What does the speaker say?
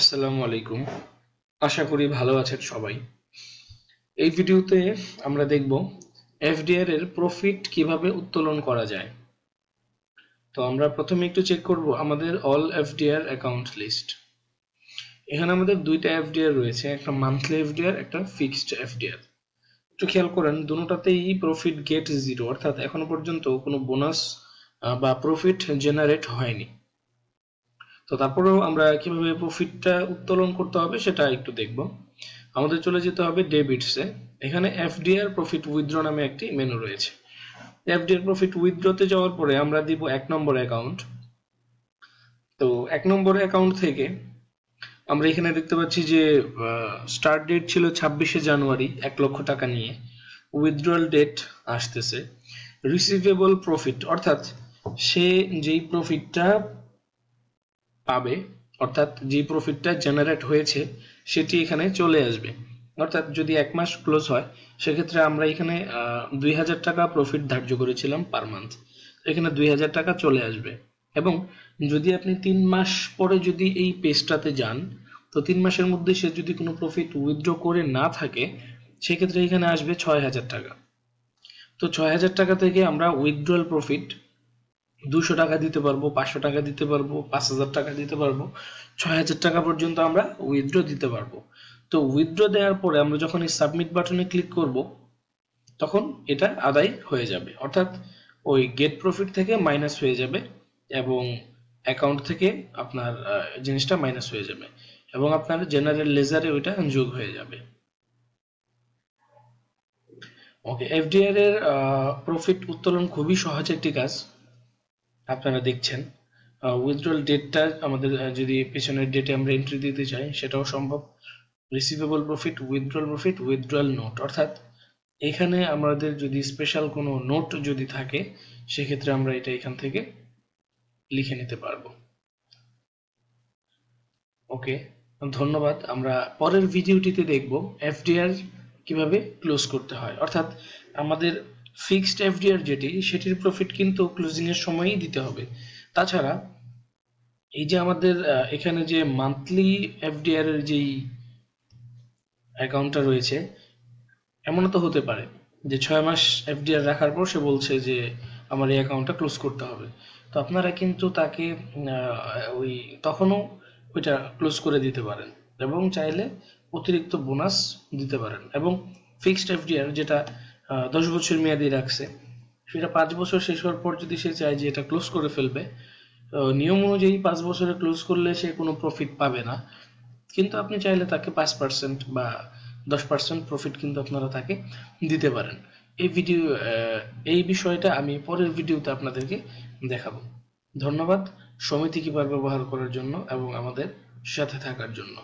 আসসালামু আলাইকুম আশা করি ভালো আছেন সবাই এই ভিডিওতে আমরা দেখব এফডিআর এর প্রফিট কিভাবে উত্তোলন করা যায় তো আমরা প্রথমে একটু চেক করব আমাদের অল এফডিআর অ্যাকাউন্ট লিস্ট এখানে আমাদের দুইটা এফডিআর রয়েছে একটা মান্থলি এফডিআর একটা ফিক্সড এফডিআর একটু খেয়াল করেন দুটোতেই প্রফিট গেট জিরো অর্থাৎ এখনো পর্যন্ত কোনো বোনাস বা প্রফিট জেনারেট হয়নি তো তারপরেও আমরা কিভাবে প্রফিটটা উত্তোলন করতে হবে সেটা একটু দেখব আমাদের চলে যেতে হবে ডেবিটসে এখানে এফডিআর প্রফিট উইথড্র নামে একটি মেনু রয়েছে এফডিআর প্রফিট উইথড্রতে যাওয়ার পরে আমরা দিব এক নম্বর অ্যাকাউন্ট তো এক নম্বর অ্যাকাউন্ট থেকে আমরা এখানে দেখতে পাচ্ছি যে স্টার্ট ডেট ছিল ছাব্বিশে জানুয়ারি এক লক্ষ টাকা নিয়ে উইথড্রল ডেট আসতেছে রিসিভেবল প্রফিট অর্থাৎ সে যেই প্রফিটটা পাবে অর্থাৎ যে প্রফিটটা জেনারেট হয়েছে সেটি এখানে চলে আসবে অর্থাৎ যদি এক মাস ক্লোজ হয় সেক্ষেত্রে আমরা এখানে দুই হাজার টাকা প্রফিট ধার্য করেছিলাম পার মান্থ এখানে দুই হাজার টাকা চলে আসবে এবং যদি আপনি তিন মাস পরে যদি এই পেজটাতে যান তো তিন মাসের মধ্যে সে যদি কোনো প্রফিট উইথড্র করে না থাকে সেক্ষেত্রে এখানে আসবে ছয় হাজার টাকা তো ছয় হাজার টাকা থেকে আমরা উইথড্রয়াল প্রফিট দুশো টাকা দিতে পারবো পাঁচশো টাকা দিতে পারবো পাঁচ হাজার টাকা দিতে পারবো ছয় হাজার টাকা পর্যন্ত আমরা উইথড্র দিতে পারবো তো উইথড্র দেওয়ার পরে আমরা যখন এই সাবমিট বাটনে ক্লিক করব তখন এটা আদায় হয়ে যাবে অর্থাৎ ওই গেট প্রফিট থেকে মাইনাস হয়ে যাবে এবং অ্যাকাউন্ট থেকে আপনার জিনিসটা মাইনাস হয়ে যাবে এবং আপনার জেনারেল লেজারে ওইটা যোগ হয়ে যাবে ওকে এফডিআর এর প্রফিট উত্তোলন খুবই সহজ একটি কাজ আপনারা দেখছেন উইথড্রল ডেটটা আমাদের যদি পেছনের ডেটে আমরা এন্ট্রি দিতে চাই সেটাও সম্ভব receivable profit withdrawal profit withdrawal note অর্থাৎ এখানে আমাদের যদি স্পেশাল কোনো নোট যদি থাকে সেক্ষেত্রে আমরা এটা এখান থেকে লিখে নিতে পারবো ওকে ধন্যবাদ আমরা পরের ভিডিওটিতে দেখব এফডিআর কিভাবে ক্লোজ করতে হয় অর্থাৎ আমাদের ফিক্সড এফডিআর যেটি সেটির প্রফিট কিন্তু ক্লোজিং এর সময়ই দিতে হবে তাছাড়া এই যে আমাদের এখানে যে মান্থলি এফডিআর এর যেই অ্যাকাউন্টটা রয়েছে এমনও তো হতে পারে যে ছয় মাস এফডিআর রাখার পর সে বলছে যে আমার এই অ্যাকাউন্টটা ক্লোজ করতে হবে তো আপনারা কিন্তু তাকে ওই তখনও ওইটা ক্লোজ করে দিতে পারেন এবং চাইলে অতিরিক্ত বোনাস দিতে পারেন এবং ফিক্সড এফডিআর যেটা দশ বছর মেয়াদি রাখছে সেটা পাঁচ বছর শেষ হওয়ার পর যদি সে চায় যে এটা ক্লোজ করে ফেলবে নিয়ম অনুযায়ী পাঁচ বছরে ক্লোজ করলে সে কোনো প্রফিট পাবে না কিন্তু আপনি চাইলে তাকে পাঁচ পার্সেন্ট বা দশ পার্সেন্ট প্রফিট কিন্তু আপনারা তাকে দিতে পারেন এই ভিডিও এই বিষয়টা আমি পরের ভিডিওতে আপনাদেরকে দেখাবো ধন্যবাদ সমিতি কিভাবে ব্যবহার করার জন্য এবং আমাদের সাথে থাকার জন্য